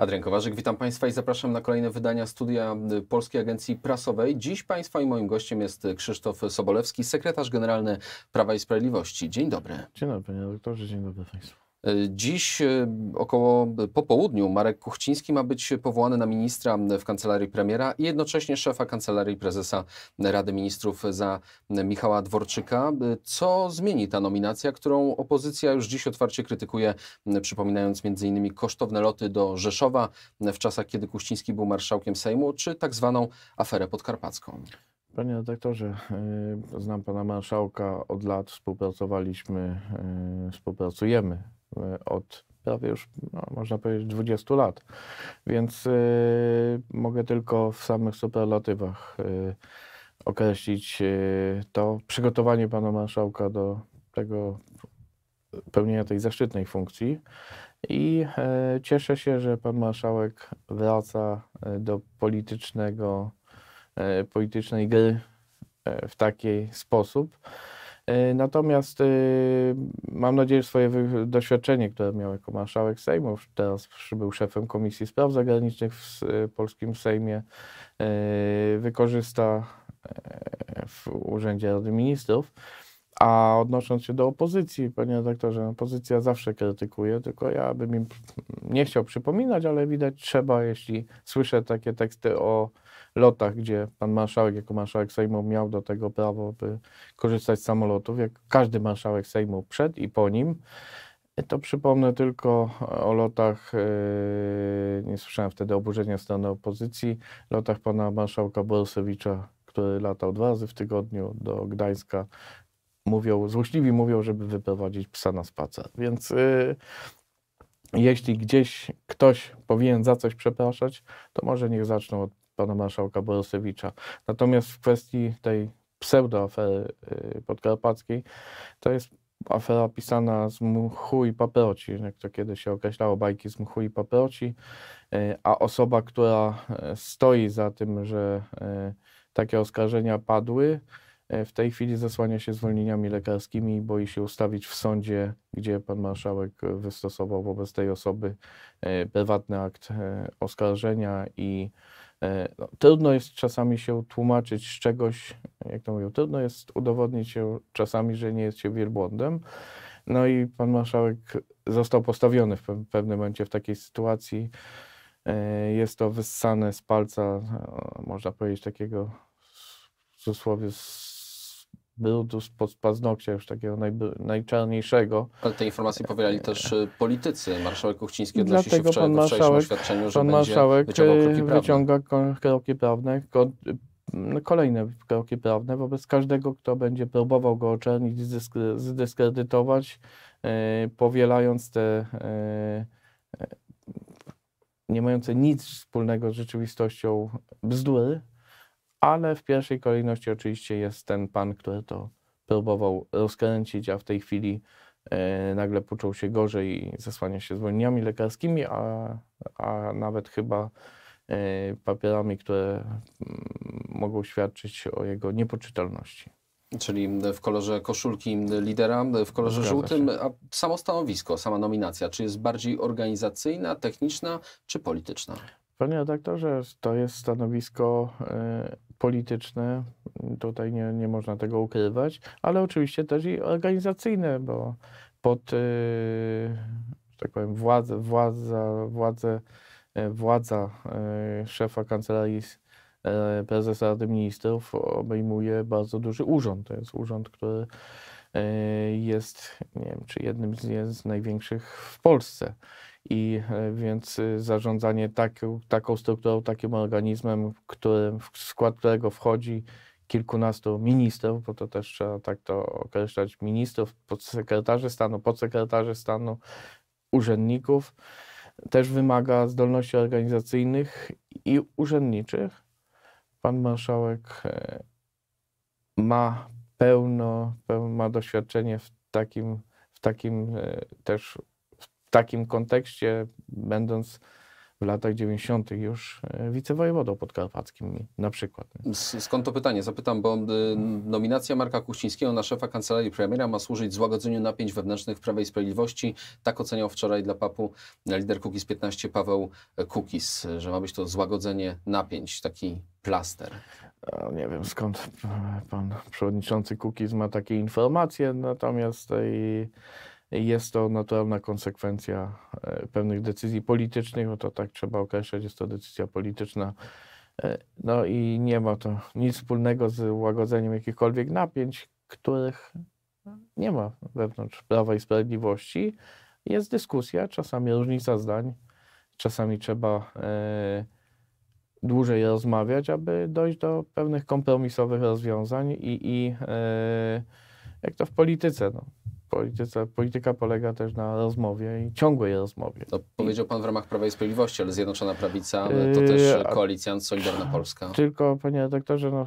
Adrian Kowarzyk, witam Państwa i zapraszam na kolejne wydania studia Polskiej Agencji Prasowej. Dziś Państwa i moim gościem jest Krzysztof Sobolewski, sekretarz generalny Prawa i Sprawiedliwości. Dzień dobry. Dzień dobry, panie doktorze, dzień dobry Państwu. Dziś e, około po południu Marek Kuchciński ma być powołany na ministra w kancelarii premiera i jednocześnie szefa kancelarii prezesa Rady Ministrów za Michała Dworczyka. Co zmieni ta nominacja, którą opozycja już dziś otwarcie krytykuje, przypominając m.in. kosztowne loty do Rzeszowa w czasach, kiedy Kuchciński był marszałkiem Sejmu, czy tak zwaną aferę podkarpacką? Panie redaktorze, e, znam pana marszałka od lat, współpracowaliśmy, e, współpracujemy E, od prawie już, no, można powiedzieć, 20 lat. Więc y, mogę tylko w samych superlatywach y, określić y, to przygotowanie pana marszałka do tego pełnienia tej zaszczytnej funkcji. I cieszę się, że pan marszałek wraca do politycznego, politycznej gry w taki sposób, E, natomiast e, mam nadzieję, że swoje doświadczenie, które miał jako marszałek Sejmu, teraz był szefem Komisji Spraw Zagranicznych w e, polskim Sejmie, wykorzysta w Urzędzie Rady Ministrów. A odnosząc się do opozycji, panie redaktorze, opozycja no, zawsze krytykuje, tylko ja bym im nie chciał przypominać, ale widać trzeba, jeśli słyszę takie teksty o lotach, gdzie pan marszałek jako marszałek Sejmu miał do tego prawo, by korzystać z samolotów, jak każdy marszałek Sejmu przed i po nim, e, to przypomnę tylko o lotach, e, nie słyszałem wtedy oburzenia strony opozycji, lotach pana marszałka Borusewicza, który latał dwa razy w tygodniu do Gdańska. Mówią, złośliwi mówią, żeby wyprowadzić psa na spacer. Więc e, jeśli gdzieś ktoś powinien za coś przepraszać, to może niech zaczną od pana marszałka Borosewicza. Natomiast w kwestii tej pseudoafery y, podkarpackiej, to jest afera pisana z mchu i paproci, jak to kiedyś się określało, bajki z mchu i paproci, y, a osoba, która y, stoi za tym, że takie oskarżenia padły, w tej chwili zasłania się zwolnieniami lekarskimi i boi się ustawić w sądzie, gdzie pan marszałek wystosował wobec tej osoby prywatny akt oskarżenia i E, no, trudno jest czasami się tłumaczyć z czegoś, jak to mówią, trudno jest udowodnić się czasami, że nie jest się wielbłądem. No i pan marszałek został postawiony w pewnym momencie w takiej sytuacji. E, jest to wyssane z palca, e, można powiedzieć, takiego w cudzysłowie tu pod paznokcia, już takiego najczarniejszego. Ale te informacje powielali też y, politycy. Marszałek Kuchciński odnosi Dlatego się wczoraj, pan marszałek, oświadczeniu, że pan marszałek kroki wyciąga y, kroki prawne. No, kolejne kroki prawne wobec każdego, kto będzie próbował go oczernić, zdysk- zdyskredytować, y, powielając te nie mające nic wspólnego z rzeczywistością bzdury, ale w pierwszej kolejności oczywiście jest ten pan, który to próbował rozkręcić, a w tej chwili e, nagle poczuł się gorzej i zasłania się zwolnieniami lekarskimi, a, a nawet chyba e, papierami, które mm, mogą świadczyć o jego niepoczytalności. Czyli w kolorze koszulki lidera, w kolorze Zgadza żółtym, się. a samo stanowisko, sama nominacja, czy jest bardziej organizacyjna, techniczna czy polityczna? Panie redaktorze, to jest stanowisko e, polityczne, tutaj nie, nie można tego ukrywać, ale oczywiście też i organizacyjne, bo pod, y, tak powiem, władzę, władza, władzę, e, władza e, szefa kancelarii e, prezesa Rady Ministrów obejmuje bardzo duży urząd. To jest urząd, który jest, nie wiem, czy jednym z, z największych w Polsce i e, więc y, zarządzanie tak, taką strukturą, takim organizmem, którym, w skład którego wchodzi kilkunastu ministrów, bo to też trzeba tak to określać, ministrów, podsekretarzy stanu, podsekretarzy stanu, urzędników, też wymaga zdolności organizacyjnych i urzędniczych. Pan marszałek e, ma pełno, ma doświadczenie w takim, w takim e, też takim kontekście, będąc w latach 90. już e, wicewojewodą podkarpackim na przykład. Skąd to pytanie? Zapytam, bo y, nominacja Marka Kuścińskiego na szefa kancelarii premiera ma służyć złagodzeniu napięć wewnętrznych w Prawej Sprawiedliwości. Tak oceniał wczoraj dla papu lider Kukiz 15 Paweł Kukiz, że ma być to złagodzenie napięć, taki plaster. Nie wiem skąd pan przewodniczący Kukiz ma takie informacje, natomiast i jest to naturalna konsekwencja e, pewnych decyzji politycznych, bo to tak trzeba określać, jest to decyzja polityczna. E, no i nie ma to nic wspólnego z łagodzeniem jakichkolwiek napięć, których nie ma wewnątrz Prawa i Sprawiedliwości. Jest dyskusja, czasami różnica zdań, czasami trzeba e, dłużej rozmawiać, aby dojść do pewnych kompromisowych rozwiązań i, i jak to w polityce. No polityce, polityka polega też na rozmowie i ciągłej rozmowie. To powiedział Pan w ramach Prawa i Sprawiedliwości, ale Zjednoczona Prawica to yy, też a, koalicjant Solidarna Polska. Tylko, panie doktorze, no,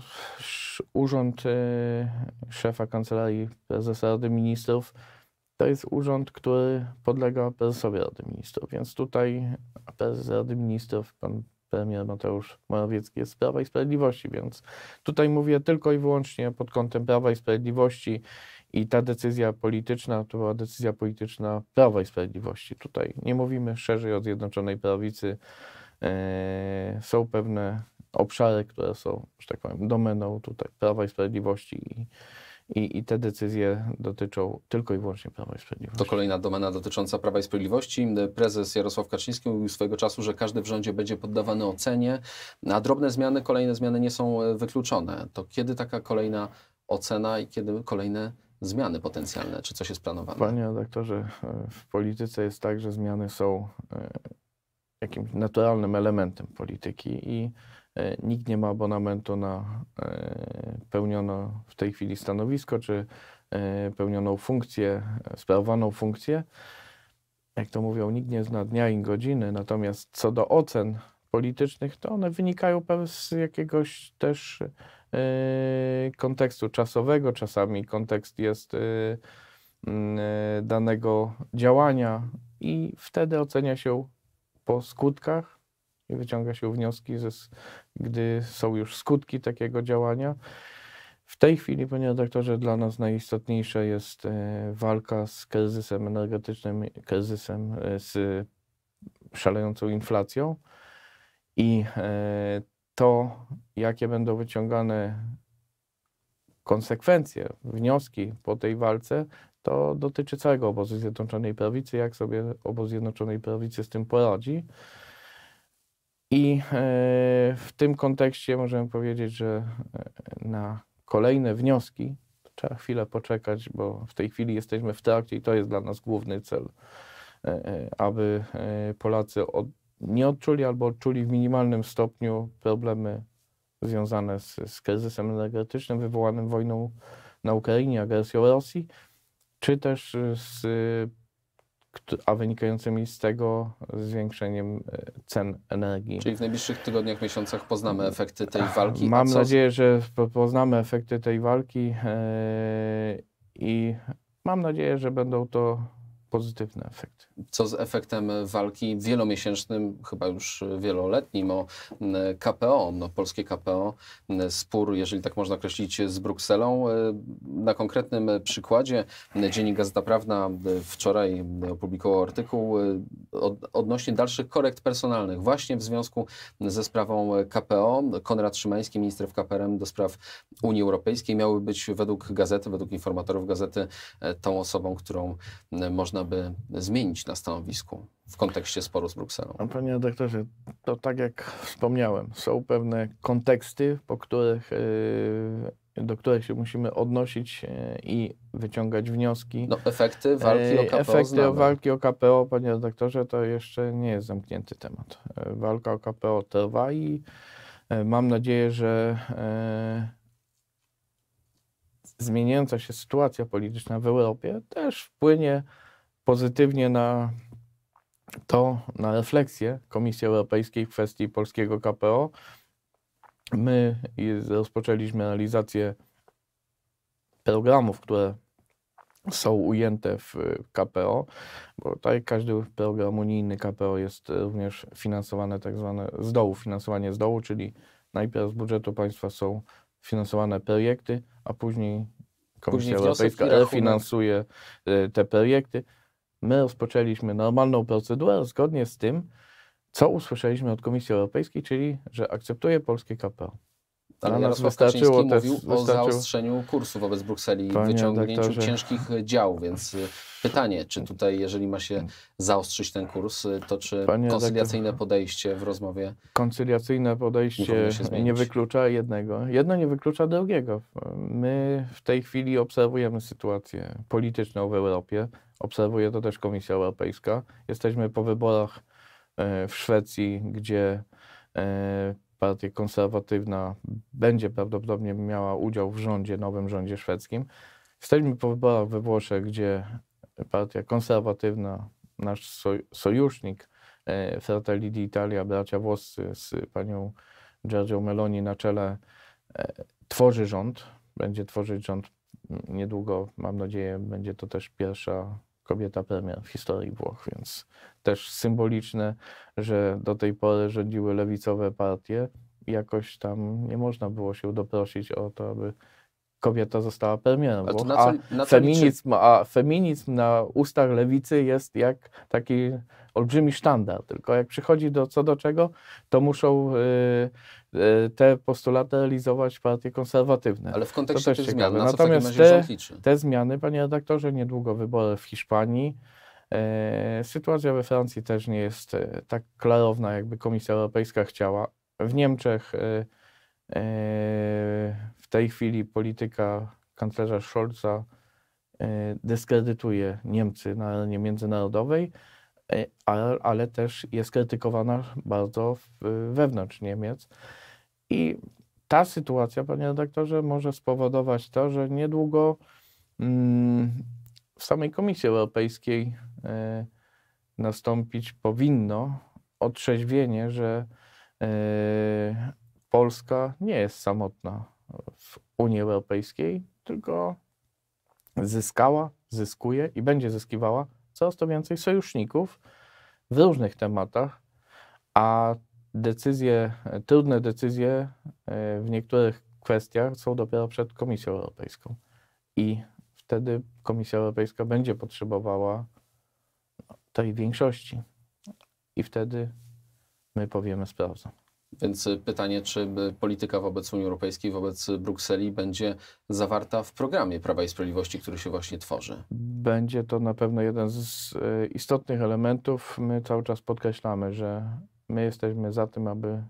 urząd y, szefa Kancelarii Prezesa Rady Ministrów to jest urząd, który podlega prezesowi Rady Ministrów, więc tutaj prezes Rady Ministrów, pan premier Mateusz Morawiecki jest z Prawa i Sprawiedliwości, więc tutaj mówię tylko i wyłącznie pod kątem Prawa i Sprawiedliwości i ta decyzja polityczna to była decyzja polityczna Prawa i Sprawiedliwości tutaj. Nie mówimy szerzej o Zjednoczonej Prawicy. E, są pewne obszary, które są, że tak powiem, domeną tutaj Prawa i Sprawiedliwości i, i, i te decyzje dotyczą tylko i wyłącznie Prawa i Sprawiedliwości. To kolejna domena dotycząca Prawa i Sprawiedliwości. Prezes Jarosław Kaczyński mówił swojego czasu, że każdy w rządzie będzie poddawany ocenie, a drobne zmiany, kolejne zmiany nie są e, wykluczone. To kiedy taka kolejna ocena i kiedy kolejne zmiany potencjalne? Czy coś jest planowane? Panie doktorze, e, w polityce jest tak, że zmiany są e, jakimś naturalnym elementem polityki i e, nikt nie ma abonamentu na pełniono w tej chwili stanowisko, czy pełnioną funkcję, sprawowaną funkcję. Jak to mówią, nikt nie zna dnia i godziny, natomiast co do ocen politycznych, to one wynikają z jakiegoś też Y, kontekstu czasowego, czasami kontekst jest y, mm, y, danego działania i wtedy ocenia się po skutkach i wyciąga się wnioski, ze, gdy są już skutki takiego działania. W tej chwili, panie doktorze dla nas najistotniejsza jest walka z kryzysem energetycznym, kryzysem z szalejącą inflacją i to, jakie będą wyciągane konsekwencje, wnioski po tej walce, to dotyczy całego obozu Zjednoczonej Prawicy, jak sobie obóz Zjednoczonej Prawicy z tym poradzi. I e, w tym kontekście możemy powiedzieć, że e, na kolejne wnioski trzeba chwilę poczekać, bo w tej chwili jesteśmy w trakcie i to jest dla nas główny cel, e, aby Polacy od, nie odczuli albo odczuli w minimalnym stopniu problemy związane z, z kryzysem energetycznym wywołanym wojną na Ukrainie, agresją Rosji, czy też y, z, a wynikającymi z tego zwiększeniem y, cen energii. Czyli w najbliższych tygodniach, miesiącach poznamy efekty tej walki. Mam co... nadzieję, że poznamy efekty tej walki y, i mam nadzieję, że będą to pozytywny efekt. Co z efektem walki wielomiesięcznym, chyba już wieloletnim o KPO, no, polskie KPO, spór, jeżeli tak można określić, z Brukselą. E, na konkretnym przykładzie Dziennik Gazeta Prawna wczoraj opublikował artykuł e, odnośnie dalszych korekt personalnych właśnie w związku ze sprawą KPO. Konrad Szymański, minister w KPRM do spraw Unii Europejskiej, miałby być według gazety, według informatorów gazety e, tą osobą, którą można aby by zmienić na stanowisku w kontekście sporu z Brukselą? No, panie doktorze, to tak jak wspomniałem, są pewne konteksty, po których, y, do których się musimy odnosić y, i wyciągać wnioski. No, efekty walki o KPO. Y, efekty znamy. walki o KPO, panie doktorze, to jeszcze nie jest zamknięty temat. Walka o KPO trwa i mam nadzieję, że zmieniająca się sytuacja polityczna w Europie też wpłynie pozytywnie na to, na refleksję Komisji Europejskiej w kwestii polskiego KPO. My rozpoczęliśmy realizację programów, które są ujęte w KPO, bo tak każdy program unijny KPO jest również finansowane tak zwane z dołu, finansowanie z dołu, czyli najpierw z budżetu państwa są finansowane projekty, a później Komisja Europejska refinansuje e, te projekty. My rozpoczęliśmy normalną procedurę zgodnie z tym, co usłyszeliśmy od Komisji Europejskiej, czyli że akceptuje polskie KPO. Pan Jarosław Kaczyński mówił o zaostrzeniu kursu wobec Brukseli wyciągnięciu doktorze. ciężkich dział, więc y, pytanie, czy tutaj, jeżeli ma się zaostrzyć ten kurs, y, to czy Panie koncyliacyjne doktorze. podejście w rozmowie... Koncyliacyjne podejście nie wyklucza jednego. Jedno nie wyklucza drugiego. My w tej chwili obserwujemy sytuację polityczną w Europie. Obserwuje to też Komisja Europejska. Jesteśmy po wyborach e, w Szwecji, gdzie e, partia konserwatywna będzie prawdopodobnie miała udział w rządzie, nowym rządzie szwedzkim. Jesteśmy po wyborach we Włoszech, gdzie partia konserwatywna, nasz sojusznik e, Fratelli d'Italia, bracia włoscy z panią Giorgio Meloni na czele, e, tworzy rząd, będzie tworzyć rząd niedługo, mam nadzieję, będzie to też pierwsza kobieta premier w historii Włoch, więc też symboliczne, że do tej pory rządziły lewicowe partie. Jakoś tam nie można było się doprosić o to, aby kobieta została premierem. A, na co, na feminizm, a feminizm na ustach lewicy jest jak taki olbrzymi sztandar. Tylko jak przychodzi do co do czego, to muszą y, y, te postulaty realizować partie konserwatywne. Ale w kontekście tych ciekawe. zmian, Natomiast te, te, zmiany, panie redaktorze, niedługo wybory w Hiszpanii. E, sytuacja we Francji też nie jest e, tak klarowna, jakby Komisja Europejska chciała. W Niemczech e, E, w tej chwili polityka kanclerza Scholza e, dyskredytuje Niemcy na arenie międzynarodowej, e, ale też jest krytykowana bardzo wewnątrz Niemiec. I ta sytuacja, panie redaktorze, może spowodować to, że niedługo mm, w samej Komisji Europejskiej nastąpić powinno otrzeźwienie, że Polska nie jest samotna w Unii Europejskiej, tylko zyskała, zyskuje i będzie zyskiwała coraz to więcej sojuszników w różnych tematach, a decyzje, trudne decyzje e, w niektórych kwestiach są dopiero przed Komisją Europejską. I wtedy Komisja Europejska będzie potrzebowała no, tej większości. I wtedy my powiemy sprawdzam. Więc y, pytanie, czy y, polityka wobec Unii Europejskiej, wobec Brukseli będzie zawarta w programie Prawa i Sprawiedliwości, który się właśnie tworzy? Będzie to na pewno jeden z y, istotnych elementów. My cały czas podkreślamy, że my jesteśmy za tym, aby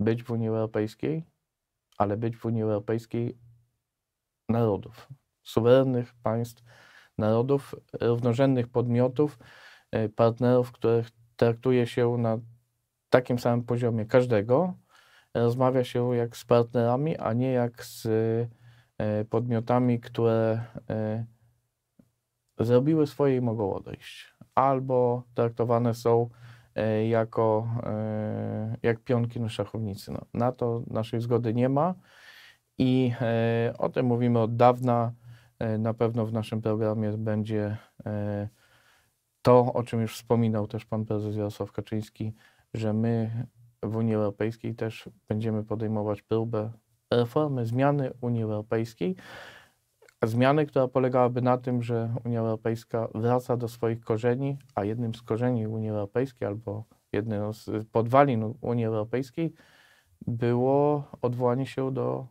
być w Unii Europejskiej, ale być w Unii Europejskiej narodów, suwerennych państw, narodów, równorzędnych podmiotów, partnerów, których traktuje się na takim samym poziomie każdego. E, rozmawia się jak z partnerami, a nie jak z e, podmiotami, które e, zrobiły swoje i mogą odejść. Albo traktowane są jako jak pionki na szachownicy. No, na to naszej zgody nie ma i o tym mówimy od dawna. Na pewno w naszym programie będzie to, o czym już wspominał też pan prezes Jarosław Kaczyński, że my w Unii Europejskiej też będziemy podejmować próbę reformy, zmiany Unii Europejskiej. Zmiany, która polegałaby na tym, że Unia Europejska wraca do swoich korzeni, a jednym z korzeni Unii Europejskiej albo jednym z podwalin Unii Europejskiej było odwołanie się do,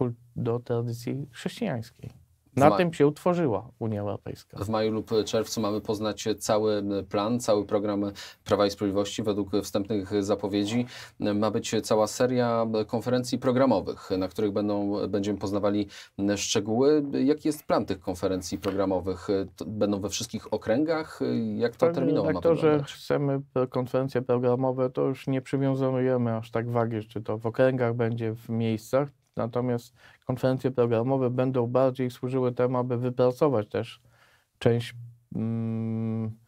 y, do tradycji chrześcijańskiej. Na tym się utworzyła Unia Europejska. W maju lub czerwcu mamy poznać cały plan, cały program Prawa i Sprawiedliwości. Według wstępnych zapowiedzi ma być cała seria konferencji programowych, na których będą, będziemy poznawali szczegóły. Jaki jest plan tych konferencji programowych? Będą we wszystkich okręgach? Jak to terminowo tak, to, że chcemy konferencje programowe, to już nie przywiązujemy aż tak wagi, czy to w okręgach będzie, w miejscach. Natomiast konferencje programowe będą bardziej służyły temu, aby wypracować też część mm,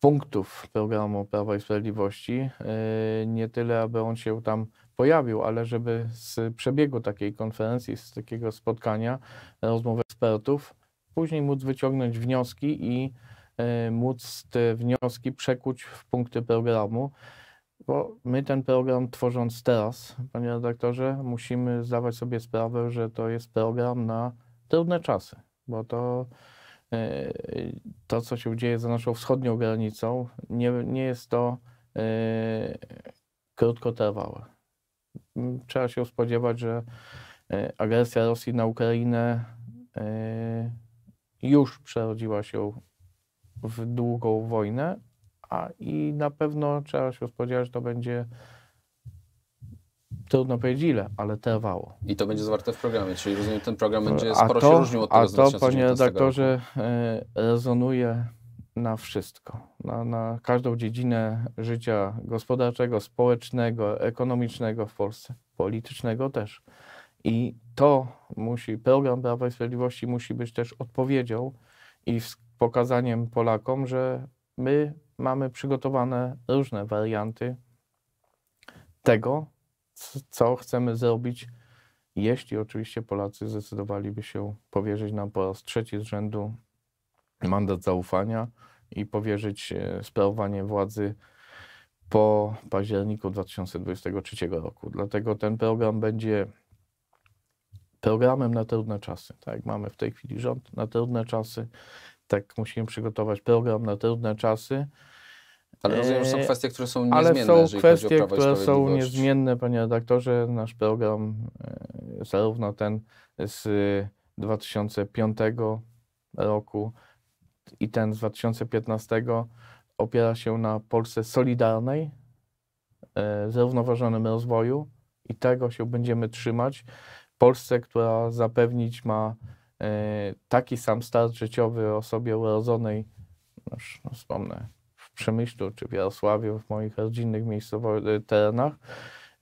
punktów programu Prawa i Sprawiedliwości. Yy, nie tyle, aby on się tam pojawił, ale żeby z przebiegu takiej konferencji, z takiego spotkania, rozmów ekspertów, później móc wyciągnąć wnioski i yy, móc te wnioski przekuć w punkty programu. Bo my ten program tworząc teraz, panie redaktorze, musimy zdawać sobie sprawę, że to jest program na trudne czasy, bo to e, to, co się dzieje za naszą wschodnią granicą, nie, nie jest to e, krótkotrwałe. Trzeba się spodziewać, że e, agresja Rosji na Ukrainę już przerodziła się w długą wojnę a i na pewno trzeba się spodziewać, że to będzie trudno powiedzieć ile, ale trwało. I to będzie zawarte w programie, czyli rozumiem, ten program będzie sporo to, się różnił od tego A to, panie redaktorze, e, rezonuje na wszystko. Na, na każdą dziedzinę życia gospodarczego, społecznego, ekonomicznego w Polsce, politycznego też. I to musi, program Prawa i Sprawiedliwości musi być też odpowiedzią i pokazaniem Polakom, że my mamy przygotowane różne warianty tego, co chcemy zrobić, jeśli oczywiście Polacy zdecydowaliby się powierzyć nam po raz trzeci z rzędu mandat zaufania i powierzyć e, sprawowanie władzy po październiku 2023 roku. Dlatego ten program będzie programem na trudne czasy. Tak, mamy w tej chwili rząd na trudne czasy, tak musimy przygotować program na trudne czasy. Ale rozumiem, że są eee, kwestie, które są niezmienne, Ale są kwestie, które są niezmienne, panie redaktorze. Nasz program, e, zarówno ten z 2005 e, roku i ten z 2015 opiera się na Polsce solidarnej, e, zrównoważonym rozwoju i tego się będziemy trzymać. Polsce, która zapewnić ma taki sam start życiowy osobie urodzonej, no już wspomnę, w Przemyślu czy w Jarosławiu, w moich rodzinnych e, terenach,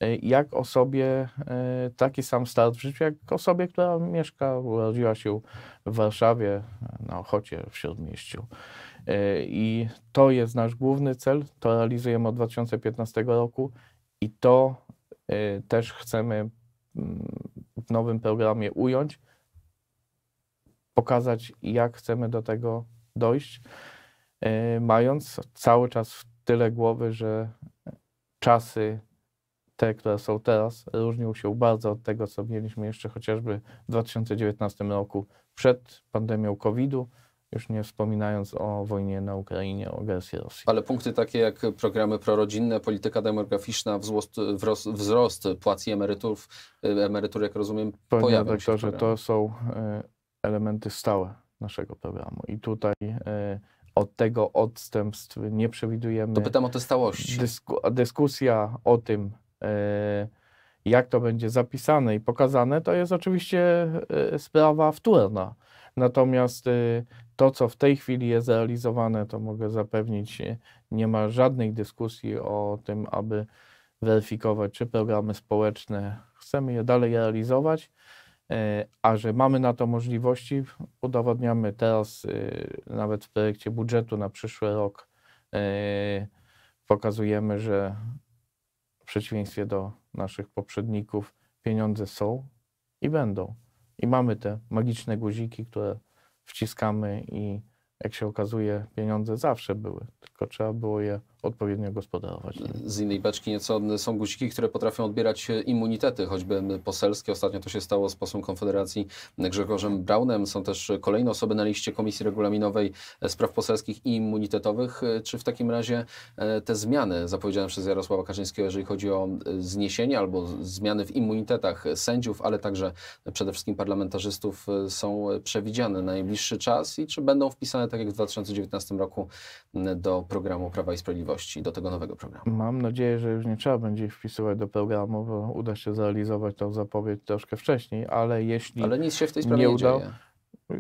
e, jak osobie e, taki sam start w życiu, jak osobie, która mieszka, urodziła się w Warszawie, na Ochocie, w Śródmieściu. I to jest nasz główny cel, to realizujemy od 2015 roku i to też chcemy mm, w nowym programie ująć, pokazać, jak chcemy do tego dojść. E, mając cały czas w tyle głowy, że czasy te, które są teraz, różnią się bardzo od tego, co mieliśmy jeszcze chociażby w 2019 roku przed pandemią COVID-u, już nie wspominając o wojnie na Ukrainie, o agresji Rosji. Ale punkty takie jak programy prorodzinne, polityka demograficzna, wzrost, wzrost, płac i emerytur, y, emerytur, jak rozumiem, Panie pojawią doktorze, się. Panie to są e, elementy stałe naszego programu i tutaj e, od tego odstępstw nie przewidujemy. To pytam o te stałości. Dysku, dyskusja o tym, e, jak to będzie zapisane i pokazane, to jest oczywiście e, sprawa wtórna. Natomiast e, to, co w tej chwili jest realizowane, to mogę zapewnić, nie ma żadnej dyskusji o tym, aby weryfikować, czy programy społeczne chcemy je dalej realizować, E, a że mamy na to możliwości, udowodniamy teraz, e, nawet w projekcie budżetu na przyszły rok, e, pokazujemy, że w przeciwieństwie do naszych poprzedników, pieniądze są i będą. I mamy te magiczne guziki, które wciskamy, i jak się okazuje, pieniądze zawsze były, tylko trzeba było je odpowiednio gospodarować. Z innej beczki nieco są guziki, które potrafią odbierać e, immunitety, choćby poselskie. Ostatnio to się stało z posłem Konfederacji Grzegorzem Braunem. Są też e, kolejne osoby na liście Komisji Regulaminowej e, Spraw Poselskich i Immunitetowych. Czy w takim razie te zmiany zapowiedziane przez Jarosława Kaczyńskiego, jeżeli chodzi o zniesienie albo zmiany w immunitetach sędziów, ale także przede wszystkim parlamentarzystów są przewidziane na najbliższy czas i czy będą wpisane, tak jak w 2019 roku, do programu Prawa i Sprawiedliwości? do tego nowego programu? Mam nadzieję, że już nie trzeba będzie ich wpisywać do programu, bo uda się zrealizować tą zapowiedź troszkę wcześniej, ale jeśli. Ale nic się w tej sprawie nie, nie uda... Yy,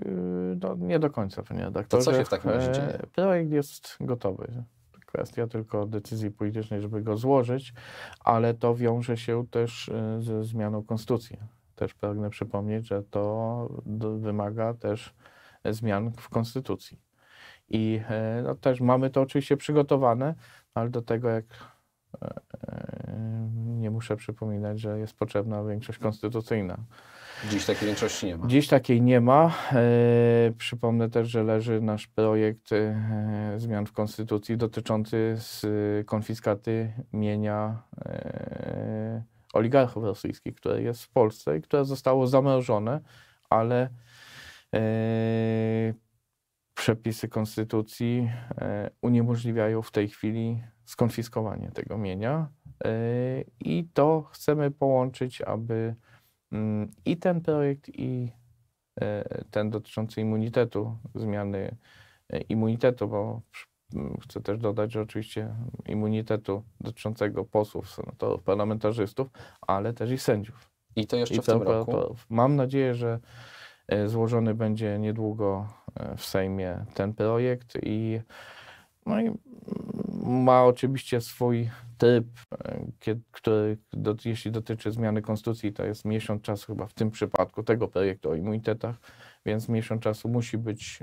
no, nie do końca, panie redaktorze. To co się w takim razie e, dzieje? Projekt jest gotowy kwestia tylko decyzji politycznej, żeby go złożyć, ale to wiąże się też e, ze zmianą konstytucji. Też pragnę przypomnieć, że to wymaga też zmian w konstytucji. I e, no, też mamy to oczywiście przygotowane, ale do tego jak e, e, nie muszę przypominać, że jest potrzebna większość konstytucyjna. Dziś takiej większości nie ma. Dziś takiej nie ma. przypomnę też, że leży nasz projekt zmian w Konstytucji dotyczący z, konfiskaty mienia oligarchów rosyjskich, które jest w Polsce i które zostało zamrożone, ale przepisy konstytucji e, uniemożliwiają w tej chwili skonfiskowanie tego mienia e, i to chcemy połączyć, aby mm, i ten projekt, i e, ten dotyczący immunitetu, zmiany immunitetu, bo mm, chcę też dodać, że oczywiście immunitetu dotyczącego posłów, senatorów, parlamentarzystów, ale też i sędziów. I to jeszcze I w tym roku? Mam nadzieję, że E, złożony będzie niedługo e, w Sejmie ten projekt i, no i ma oczywiście swój tryb, e, który do, jeśli dotyczy zmiany konstytucji, to jest miesiąc czasu chyba w tym przypadku tego projektu o immunitetach, więc miesiąc czasu musi być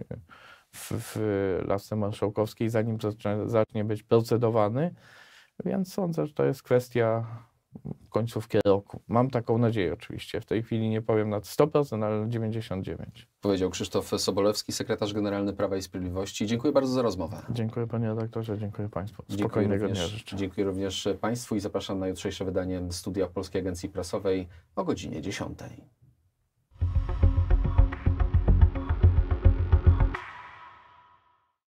w, w Lasce Marszałkowskiej, zanim zacznie, zacznie być procedowany. Więc sądzę, że to jest kwestia końcówkę roku. Mam taką nadzieję oczywiście. W tej chwili nie powiem na 100%, ale 99%. Powiedział Krzysztof Sobolewski, sekretarz generalny Prawa i Sprawiedliwości. Dziękuję bardzo za rozmowę. Dziękuję panie redaktorze, dziękuję państwu. Spokojnego dziękuję również, dnia życzę. Dziękuję również państwu i zapraszam na jutrzejsze wydanie Studia Polskiej Agencji Prasowej o godzinie 10.